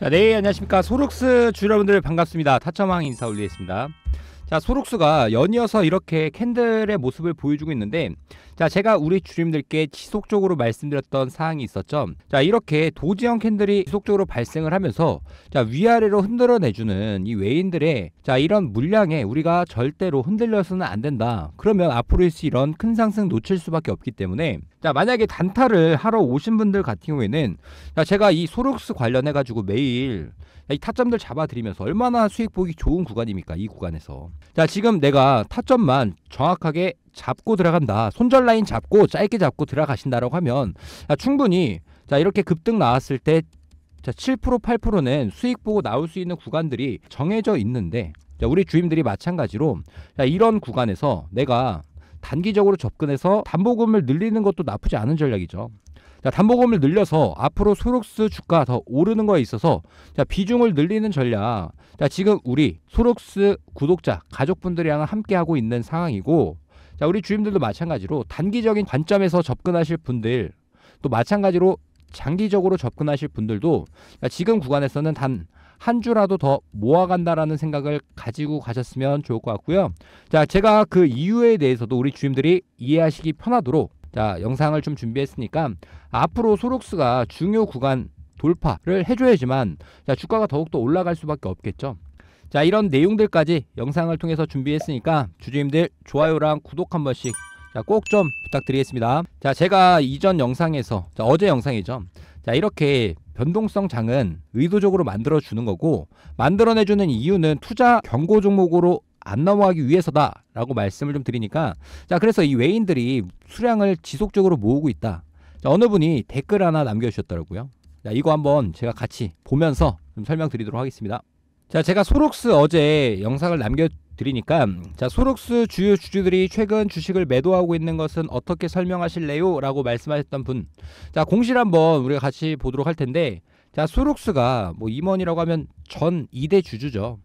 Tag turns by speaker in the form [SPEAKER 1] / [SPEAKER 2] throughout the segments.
[SPEAKER 1] 자, 네, 안녕하십니까. 소룩스 주여분들 반갑습니다. 타점왕 인사 올리겠습니다. 자, 소룩스가 연이어서 이렇게 캔들의 모습을 보여주고 있는데 자, 제가 우리 주님들께 지속적으로 말씀드렸던 사항이 있었죠. 자, 이렇게 도지형 캔들이 지속적으로 발생을 하면서 자, 위아래로 흔들어내주는 이 외인들의 자, 이런 물량에 우리가 절대로 흔들려서는 안 된다. 그러면 앞으로 이런 큰 상승 놓칠 수밖에 없기 때문에 자 만약에 단타를 하러 오신 분들 같은 경우에는 자 제가 이 소룩스 관련해 가지고 매일 이 타점들 잡아드리면서 얼마나 수익 보기 좋은 구간입니까 이 구간에서 자 지금 내가 타점만 정확하게 잡고 들어간다. 손절 라인 잡고 짧게 잡고 들어가신다라고 하면 자, 아, 충분히 자 이렇게 급등 나왔을 때 자, 7% 8%는 수익 보고 나올 수 있는 구간들이 정해져 있는데 자, 우리 주임들이 마찬가지로 자, 이런 구간에서 내가 단기적으로 접근해서 담보금을 늘리는 것도 나쁘지 않은 전략이죠. 자, 담보금을 늘려서 앞으로 소록스 주가 더 오르는 거에 있어서 자, 비중을 늘리는 전략. 자, 지금 우리 소록스 구독자 가족분들이랑 함께 하고 있는 상황이고 자, 우리 주임들도 마찬가지로 단기적인 관점에서 접근하실 분들 또 마찬가지로 장기적으로 접근하실 분들도 지금 구간에서는 단 한 주라도 더 모아간다라는 생각을 가지고 가셨으면 좋을 것 같고요. 자, 제가 그 이유에 대해서도 우리 주임들이 이해하시기 편하도록 자, 영상을 좀 준비했으니까 앞으로 소록스가 중요 구간 돌파를 해줘야지만 자, 주가가 더욱더 올라갈 수밖에 없겠죠. 자 이런 내용들까지 영상을 통해서 준비했으니까 주주님들 좋아요랑 구독 한 번씩 꼭 좀 부탁드리겠습니다 자 제가 이전 영상에서 자, 어제 영상이죠 자 이렇게 변동성 장은 의도적으로 만들어 주는 거고 만들어내 주는 이유는 투자 경고 종목으로 안 넘어가기 위해서다 라고 말씀을 좀 드리니까 자 그래서 이 외인들이 수량을 지속적으로 모으고 있다 자, 어느 분이 댓글 하나 남겨주셨더라고요 자 이거 한번 제가 같이 보면서 좀 설명드리도록 하겠습니다 자, 제가 소록스 어제 영상을 남겨드리니까 자, 소록스 주요 주주들이 최근 주식을 매도하고 있는 것은 어떻게 설명하실래요? 라고 말씀하셨던 분. 자, 공시를 한번 우리가 같이 보도록 할 텐데 자, 소록스가 뭐 임원이라고 하면 전 2대 주주죠.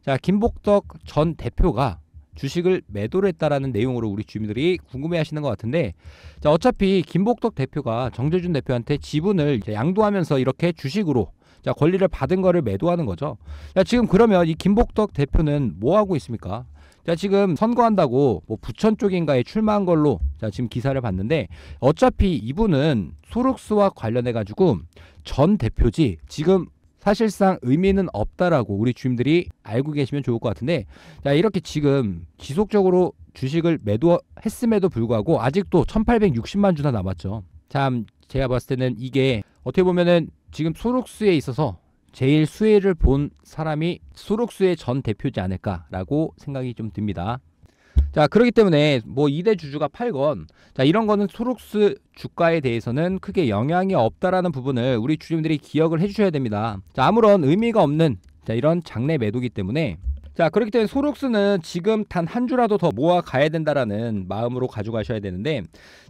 [SPEAKER 1] 자, 김복덕 전 대표가 주식을 매도를 했다라는 내용으로 우리 주민들이 궁금해 하시는 것 같은데 자, 어차피 김복덕 대표가 정재준 대표한테 지분을 양도하면서 이렇게 주식으로 자, 권리를 받은 거를 매도하는 거죠. 자, 지금 그러면 이 김복덕 대표는 뭐 하고 있습니까? 자, 지금 선거한다고 뭐 부천 쪽인가에 출마한 걸로 자, 지금 기사를 봤는데 어차피 이분은 소록스와 관련해 가지고 전 대표지 지금 사실상 의미는 없다라고 우리 주임들이 알고 계시면 좋을 것 같은데 자, 이렇게 지금 지속적으로 주식을 매도했음에도 불구하고 아직도 1860만 주나 남았죠. 참 제가 봤을 때는 이게 어떻게 보면은 지금 소록수에 있어서 제일 수혜를 본 사람이 소록수의 전 대표지 않을까라고 생각이 좀 듭니다. 자, 그렇기 때문에 뭐 2대 주주가 팔건 자, 이런 거는 소록수 주가에 대해서는 크게 영향이 없다라는 부분을 우리 주주님들이 기억을 해 주셔야 됩니다. 자, 아무런 의미가 없는 자, 이런 장내 매도기 때문에 자 그렇기 때문에 소록스는 지금 단 한 주라도 더 모아 가야 된다라는 마음으로 가져가셔야 되는데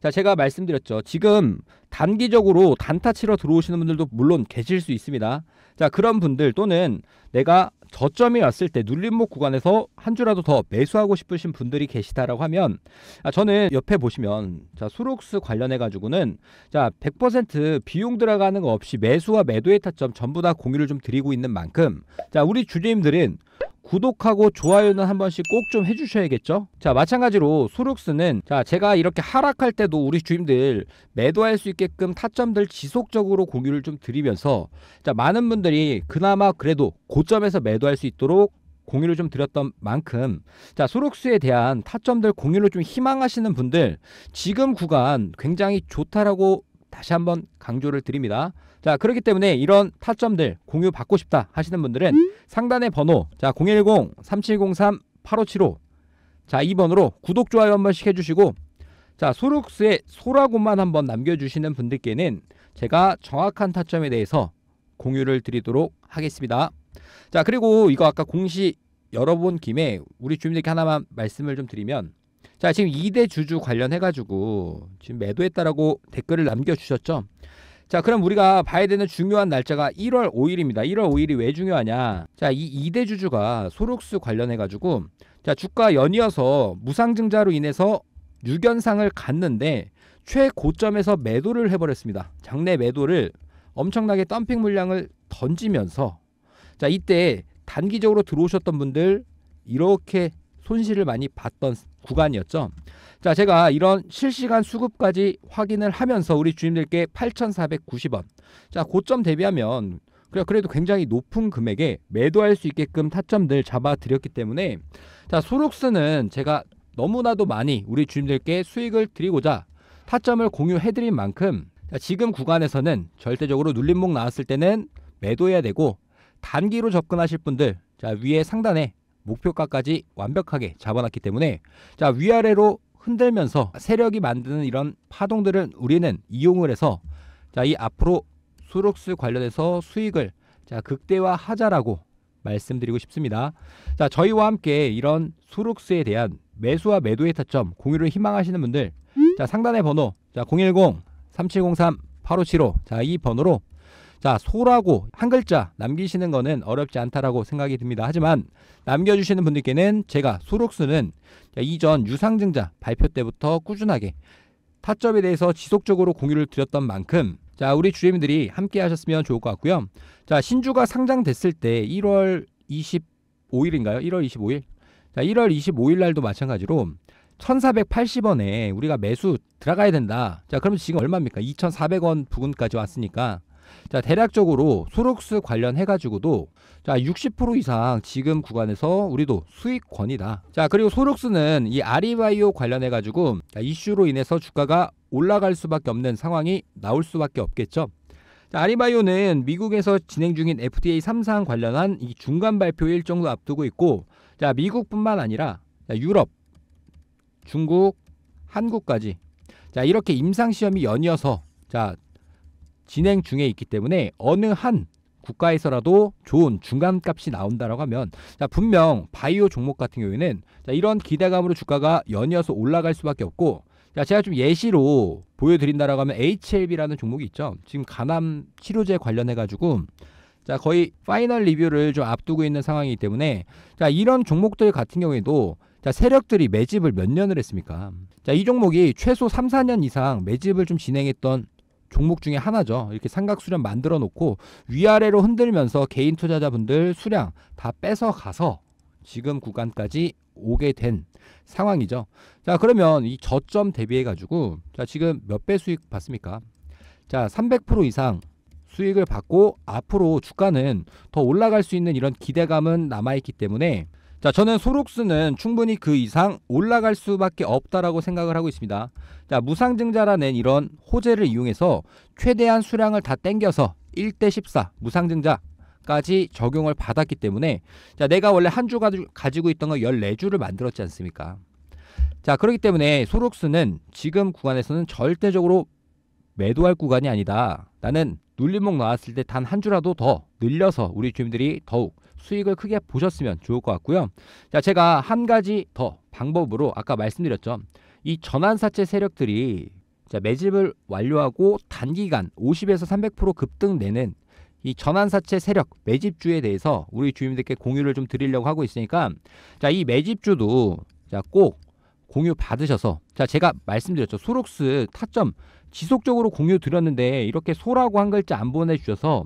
[SPEAKER 1] 자 제가 말씀드렸죠 지금 단기적으로 단타 치러 들어오시는 분들도 물론 계실 수 있습니다 자 그런 분들 또는 내가 저점이 왔을 때 눌림목 구간에서 한 주라도 더 매수하고 싶으신 분들이 계시다라고 하면 아, 저는 옆에 보시면 자소록스 관련해 가지고는 자100% 비용 들어가는 거 없이 매수와 매도의 타점 전부 다 공유를 좀 드리고 있는 만큼 자 우리 주주님들은 구독하고 좋아요는 한 번씩 꼭 좀 해주셔야겠죠? 자 마찬가지로 소룩스는 자 제가 이렇게 하락할 때도 우리 주임들 매도할 수 있게끔 타점들 지속적으로 공유를 좀 드리면서 자 많은 분들이 그나마 그래도 고점에서 매도할 수 있도록 공유를 좀 드렸던 만큼 자소록스에 대한 타점들 공유를 좀 희망하시는 분들 지금 구간 굉장히 좋다라고 다시 한번 강조를 드립니다. 자, 그렇기 때문에 이런 타점들 공유 받고 싶다 하시는 분들은 상단의 번호 자, 010-3703-8575 자, 이번호로 구독, 좋아요 한 번씩 해주시고 자, 소룩스의 소라고만 한번 남겨주시는 분들께는 제가 정확한 타점에 대해서 공유를 드리도록 하겠습니다. 자, 그리고 이거 아까 공시 열어본 김에 우리 주민들께 하나만 말씀을 좀 드리면 자, 지금 2대 주주 관련해가지고 지금 매도했다라고 댓글을 남겨주셨죠? 자, 그럼 우리가 봐야 되는 중요한 날짜가 1월 5일입니다. 1월 5일이 왜 중요하냐? 자, 이 2대 주주가 소록수 관련해가지고 자, 주가 연이어서 무상증자로 인해서 유견상을 갔는데 최고점에서 매도를 해버렸습니다. 장내 매도를 엄청나게 덤핑 물량을 던지면서 자 이때 단기적으로 들어오셨던 분들 이렇게 손실을 많이 봤던 구간이었죠. 자, 제가 이런 실시간 수급까지 확인을 하면서 우리 주임들께 8,490원. 자, 고점 대비하면 그래도 굉장히 높은 금액에 매도할 수 있게끔 타점들 잡아드렸기 때문에 자, 소록스는 제가 너무나도 많이 우리 주임들께 수익을 드리고자 타점을 공유해드린 만큼 자, 지금 구간에서는 절대적으로 눌림목 나왔을 때는 매도해야 되고 단기로 접근하실 분들 자, 위에 상단에 목표가까지 완벽하게 잡아놨기 때문에 자 위아래로 흔들면서 세력이 만드는 이런 파동들은 우리는 이용을 해서 자 이 앞으로 수록수 관련해서 수익을 자 극대화하자라고 말씀드리고 싶습니다. 자 저희와 함께 이런 수록수에 대한 매수와 매도의 타점 공유를 희망하시는 분들 자 상단의 번호 자 010 3703 8575 자 이 번호로 자, 소라고 한 글자 남기시는 거는 어렵지 않다라고 생각이 듭니다. 하지만 남겨주시는 분들께는 제가 소록수는 이전 유상증자 발표 때부터 꾸준하게 타점에 대해서 지속적으로 공유를 드렸던 만큼 자, 우리 주재민들이 함께 하셨으면 좋을 것 같고요. 자, 신주가 상장됐을 때 1월 25일인가요? 1월 25일? 자, 1월 25일 날도 마찬가지로 1480원에 우리가 매수 들어가야 된다. 자, 그럼 지금 얼마입니까? 2400원 부근까지 왔으니까 자, 대략적으로 소록스 관련해 가지고도 자, 60% 이상 지금 구간에서 우리도 수익권이다. 자, 그리고 소록스는 이 아리바이오 관련해 가지고 이슈로 인해서 주가가 올라갈 수밖에 없는 상황이 나올 수밖에 없겠죠. 자, 아리바이오는 미국에서 진행 중인 FDA 3상 관련한 이 중간 발표 일정도 앞두고 있고 자, 미국뿐만 아니라 자, 유럽, 중국, 한국까지 자, 이렇게 임상 시험이 연이어서 자, 진행 중에 있기 때문에 어느 한 국가에서라도 좋은 중간값이 나온다라고 하면 자, 분명 바이오 종목 같은 경우에는 자, 이런 기대감으로 주가가 연이어서 올라갈 수밖에 없고 자, 제가 좀 예시로 보여드린다라고 하면 HLB라는 종목이 있죠. 지금 간암 치료제 관련해 가지고 자 거의 파이널 리뷰를 좀 앞두고 있는 상황이기 때문에 자 이런 종목들 같은 경우에도 자 세력들이 매집을 몇 년을 했습니까? 자이 종목이 최소 3, 4년 이상 매집을 좀 진행했던 종목 중에 하나죠. 이렇게 삼각 수렴 만들어 놓고 위아래로 흔들면서 개인 투자자분들 수량 다 빼서 가서 지금 구간까지 오게 된 상황이죠. 자, 그러면 이 저점 대비해 가지고 자, 지금 몇 배 수익 받습니까? 자, 300% 이상 수익을 받고 앞으로 주가는 더 올라갈 수 있는 이런 기대감은 남아 있기 때문에 자, 저는 소록스는 충분히 그 이상 올라갈 수밖에 없다라고 생각을 하고 있습니다. 자, 무상증자라는 이런 호재를 이용해서 최대한 수량을 다 땡겨서 1대 14 무상증자 까지 적용을 받았기 때문에 자, 내가 원래 한 주 가지고 있던 거 14주를 만들었지 않습니까? 자, 그렇기 때문에 소록스는 지금 구간에서는 절대적으로 매도할 구간이 아니다. 나는 눌림목 나왔을 때 단 한 주라도 더 늘려서 우리 주민들이 더욱 수익을 크게 보셨으면 좋을 것 같고요. 자, 제가 한 가지 더 방법으로 아까 말씀드렸죠. 이 전환사채 세력들이 자, 매집을 완료하고 단기간 50에서 300% 급등 내는 이 전환사채 세력 매집주에 대해서 우리 주민들께 공유를 좀 드리려고 하고 있으니까 자, 이 매집주도 자, 꼭 공유 받으셔서 자, 제가 말씀드렸죠. 소록스 타점 지속적으로 공유 드렸는데 이렇게 소라고 한 글자 안 보내주셔서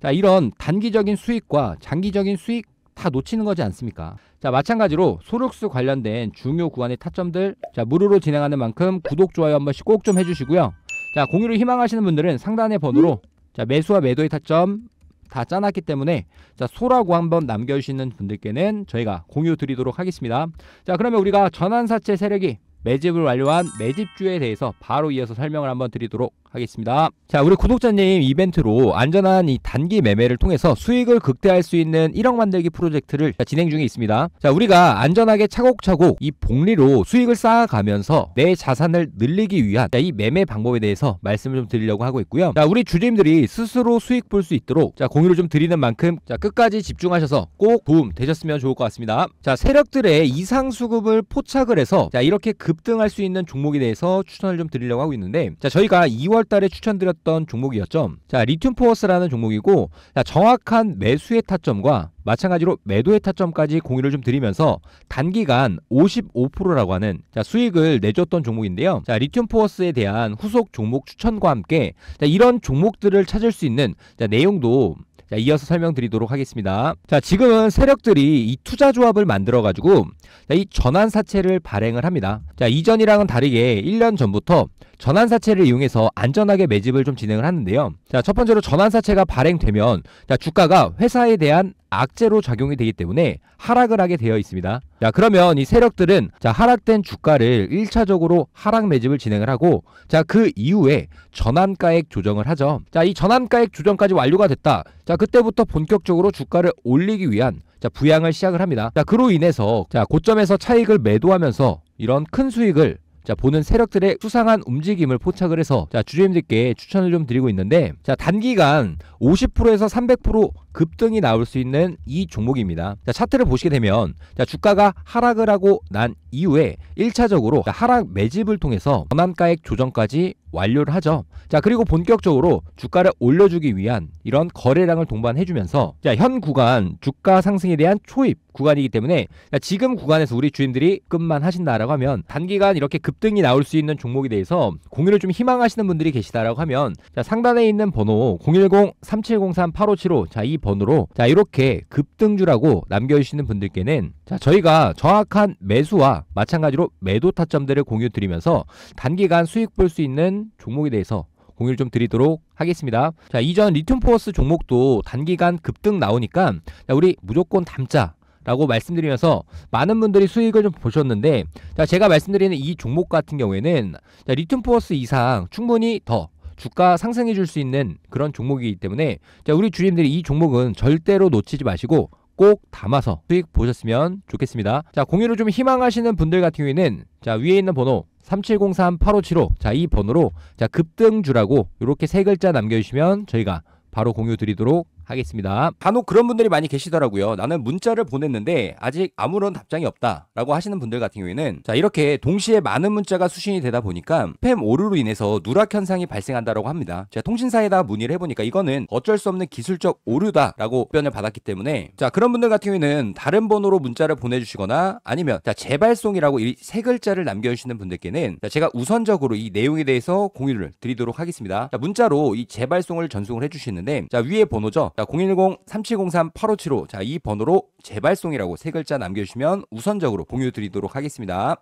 [SPEAKER 1] 자 이런 단기적인 수익과 장기적인 수익 다 놓치는 거지 않습니까? 자 마찬가지로 소륵수 관련된 중요 구간의 타점들 자 무료로 진행하는 만큼 구독 좋아요 한 번씩 꼭 좀 해주시고요. 자 공유를 희망하시는 분들은 상단의 번호로 자 매수와 매도의 타점 다 짜놨기 때문에 자 소라고 한번 남겨주시는 분들께는 저희가 공유 드리도록 하겠습니다. 자 그러면 우리가 전환사채 세력이 매집을 완료한 매집주에 대해서 바로 이어서 설명을 한번 드리도록 하겠습니다. 자, 우리 구독자님 이벤트로 안전한 이 단기 매매를 통해서 수익을 극대할 수 있는 1억 만들기 프로젝트를 진행 중에 있습니다. 자, 우리가 안전하게 차곡차곡 이 복리로 수익을 쌓아가면서 내 자산을 늘리기 위한 이 매매 방법에 대해서 말씀을 좀 드리려고 하고 있고요. 자, 우리 주주님들이 스스로 수익 볼 수 있도록 자, 공유를 좀 드리는 만큼 자, 끝까지 집중하셔서 꼭 도움 되셨으면 좋을 것 같습니다. 자, 세력들의 이상 수급을 포착을 해서 자, 이렇게 급등할 수 있는 종목에 대해서 추천을 좀 드리려고 하고 있는데 자, 저희가 2월 달에 추천드렸던 종목이었죠. 자, 리튬 포워스라는 종목이고 자, 정확한 매수의 타점과 마찬가지로 매도의 타점까지 공유를 좀 드리면서 단기간 55%라고 하는 자, 수익을 내줬던 종목인데요. 자, 리튬 포워스에 대한 후속 종목 추천과 함께 자, 이런 종목들을 찾을 수 있는 자, 내용도 자, 이어서 설명드리도록 하겠습니다. 자, 지금은 세력들이 이 투자 조합을 만들어 가지고 이 전환 사채를 발행을 합니다. 자, 이전이랑은 다르게 1년 전부터 전환 사채를 이용해서 안전하게 매집을 좀 진행을 하는데요. 자, 첫 번째로 전환 사채가 발행되면 자, 주가가 회사에 대한 악재로 작용이 되기 때문에 하락을 하게 되어 있습니다. 자, 그러면 이 세력들은 자, 하락된 주가를 1차적으로 하락 매집을 진행을 하고 자, 그 이후에 전환가액 조정을 하죠. 자, 이 전환가액 조정까지 완료가 됐다. 자, 그때부터 본격적으로 주가를 올리기 위한 자, 부양을 시작을 합니다. 자, 그로 인해서 자, 고점에서 차익을 매도하면서 이런 큰 수익을 자 보는 세력들의 수상한 움직임을 포착을 해서 자 주주님들께 추천을 좀 드리고 있는데 자 단기간 50%에서 300% 급등이 나올 수 있는 이 종목입니다. 자, 차트를 보시게 되면 자, 주가가 하락을 하고 난 이후에 1차적으로 하락 매집을 통해서 전환가액 조정까지 완료를 하죠. 자, 그리고 본격적으로 주가를 올려주기 위한 이런 거래량을 동반해주면서 자, 현 구간 주가 상승에 대한 초입 구간이기 때문에 그러니까 지금 구간에서 우리 주인들이 끝만 하신다라고 하면 단기간 이렇게 급등이 나올 수 있는 종목에 대해서 공유를 좀 희망하시는 분들이 계시다라고 하면 상단에 있는 번호 010-3703-8575자이 번호로 자 이렇게 급등주라고 남겨주시는 분들께는 자 저희가 정확한 매수와 마찬가지로 매도 타점들을 공유 드리면서 단기간 수익 볼 수 있는 종목에 대해서 공유를 좀 드리도록 하겠습니다. 자, 이전 리튬 포어스 종목도 단기간 급등 나오니까 우리 무조건 담자 라고 말씀드리면서 많은 분들이 수익을 좀 보셨는데 자, 제가 말씀드리는 이 종목 같은 경우에는 리튬 포스 이상 충분히 더 주가 상승해 줄 수 있는 그런 종목이기 때문에 자, 우리 주님들이 이 종목은 절대로 놓치지 마시고 꼭 담아서 수익 보셨으면 좋겠습니다. 자, 공유를 좀 희망하시는 분들 같은 경우에는 자, 위에 있는 번호 3703-8575 자, 이 번호로 자, 급등주라고 이렇게 세 글자 남겨주시면 저희가 바로 공유 드리도록 하겠습니다. 간혹 그런 분들이 많이 계시더라고요. 나는 문자를 보냈는데 아직 아무런 답장이 없다라고 하시는 분들 같은 경우에는 자 이렇게 동시에 많은 문자가 수신이 되다 보니까 스팸 오류로 인해서 누락 현상이 발생한다라고 합니다. 제가 통신사에다 문의를 해보니까 이거는 어쩔 수 없는 기술적 오류다라고 표현을 받았기 때문에 자 그런 분들 같은 경우에는 다른 번호로 문자를 보내주시거나 아니면 자 재발송이라고 이 세 글자를 남겨주시는 분들께는 자, 제가 우선적으로 이 내용에 대해서 공유를 드리도록 하겠습니다. 자 문자로 이 재발송을 전송을 해주시는데 자 위에 번호죠. 자, 010-3703-8575. 자, 이 번호로 재발송이라고 세 글자 남겨주시면 우선적으로 공유 드리도록 하겠습니다.